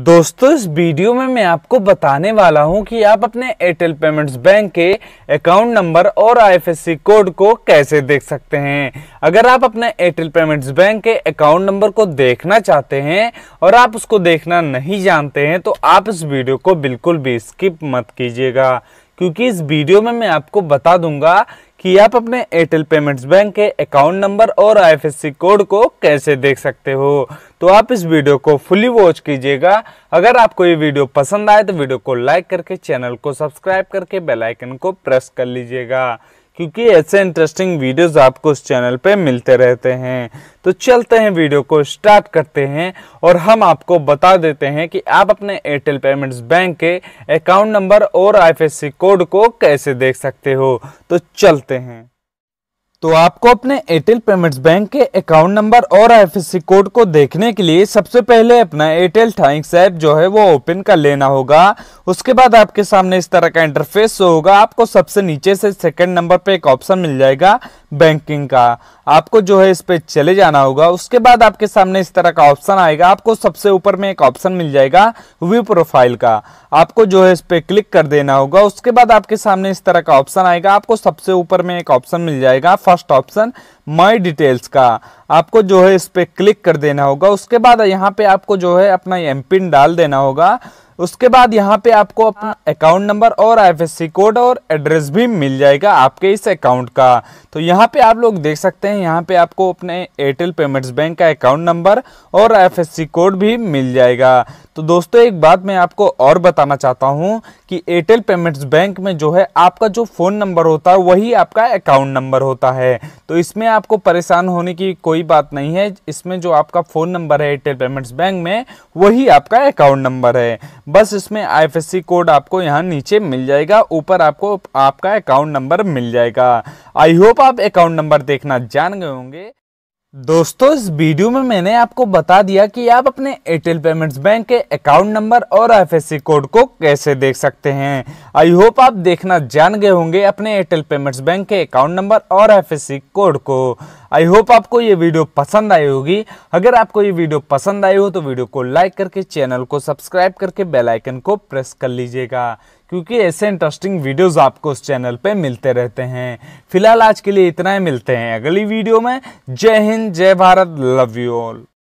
दोस्तों इस वीडियो में मैं आपको बताने वाला हूं कि आप अपने एयरटेल पेमेंट्स बैंक के अकाउंट नंबर और आईएफएससी कोड को कैसे देख सकते हैं अगर आप अपने एयरटेल पेमेंट्स बैंक के अकाउंट नंबर को देखना चाहते हैं और आप उसको देखना नहीं जानते हैं तो आप इस वीडियो को बिल्कुल भी स्किप मत कीजिएगा क्योंकि इस वीडियो में मैं आपको बता दूंगा कि आप अपने एयरटेल पेमेंट्स बैंक के अकाउंट नंबर और आईएफएससी कोड को कैसे देख सकते हो तो आप इस वीडियो को फुली वॉच कीजिएगा अगर आपको ये वीडियो पसंद आए तो वीडियो को लाइक करके चैनल को सब्सक्राइब करके बेल आइकन को प्रेस कर लीजिएगा क्योंकि ऐसे इंटरेस्टिंग वीडियोस आपको इस चैनल पे मिलते रहते हैं तो चलते हैं वीडियो को स्टार्ट करते हैं और हम आपको बता देते हैं कि आप अपने एयरटेल पेमेंट्स बैंक के अकाउंट नंबर और आईएफएससी कोड को कैसे देख सकते हो तो चलते हैं तो आपको अपने एयरटेल पेमेंट्स बैंक के अकाउंट नंबर और आईएफएससी कोड को देखने के लिए सबसे पहले अपना एयरटेल थैंक्स ऐप जो है वो ओपन कर लेना होगा उसके बाद आपके सामने इस तरह का इंटरफेस होगा आपको सबसे नीचे से सेकंड नंबर पे एक ऑप्शन मिल जाएगा बैंकिंग का आपको जो है इस पर चले जाना होगा उसके बाद आपके सामने इस तरह का ऑप्शन आएगा आपको सबसे ऊपर में एक ऑप्शन मिल जाएगा व्यू प्रोफाइल का आपको जो है इस पर क्लिक कर देना होगा उसके बाद आपके सामने इस तरह का ऑप्शन आएगा आपको सबसे ऊपर में एक ऑप्शन मिल जाएगा फर्स्ट ऑप्शन माई डिटेल्स का आपको जो है इस पर क्लिक कर देना होगा उसके बाद यहाँ पे आपको जो है अपना एम पिन डाल देना होगा उसके बाद यहाँ पे आपको अपना अकाउंट नंबर और आईएफएससी कोड और एड्रेस भी मिल जाएगा आपके इस अकाउंट का तो यहाँ पे आप लोग देख सकते हैं यहाँ पे आपको अपने एयरटेल पेमेंट्स बैंक का अकाउंट नंबर और आईएफएससी कोड भी मिल जाएगा तो दोस्तों एक बात मैं आपको और बताना चाहता हूँ कि एयरटेल पेमेंट्स बैंक में जो है आपका जो फ़ोन नंबर होता है वही आपका अकाउंट नंबर होता है तो इसमें आपको परेशान होने की कोई बात नहीं है इसमें जो आपका फ़ोन नंबर है एयरटेल पेमेंट्स बैंक में वही आपका अकाउंट नंबर है बस इसमें आई कोड आपको यहाँ नीचे मिल जाएगा ऊपर आपको आपका अकाउंट नंबर मिल जाएगा आई होप आप अकाउंट नंबर देखना जान गए होंगे दोस्तों इस वीडियो में मैंने आपको बता दिया कि आप अपने एयरटेल पेमेंट्स बैंक के अकाउंट नंबर और एफएससी कोड को कैसे देख सकते हैं आई होप आप देखना जान गए होंगे अपने एयरटेल पेमेंट्स बैंक के अकाउंट नंबर और एफएससी कोड को आई होप आपको ये वीडियो पसंद आई होगी अगर आपको ये वीडियो पसंद आई हो तो वीडियो को लाइक करके चैनल को सब्सक्राइब करके बेल आइकन को प्रेस कर लीजिएगा क्योंकि ऐसे इंटरेस्टिंग वीडियोस आपको उस चैनल पे मिलते रहते हैं फिलहाल आज के लिए इतना ही मिलते हैं अगली वीडियो में जय हिंद जय भारत लव यू ऑल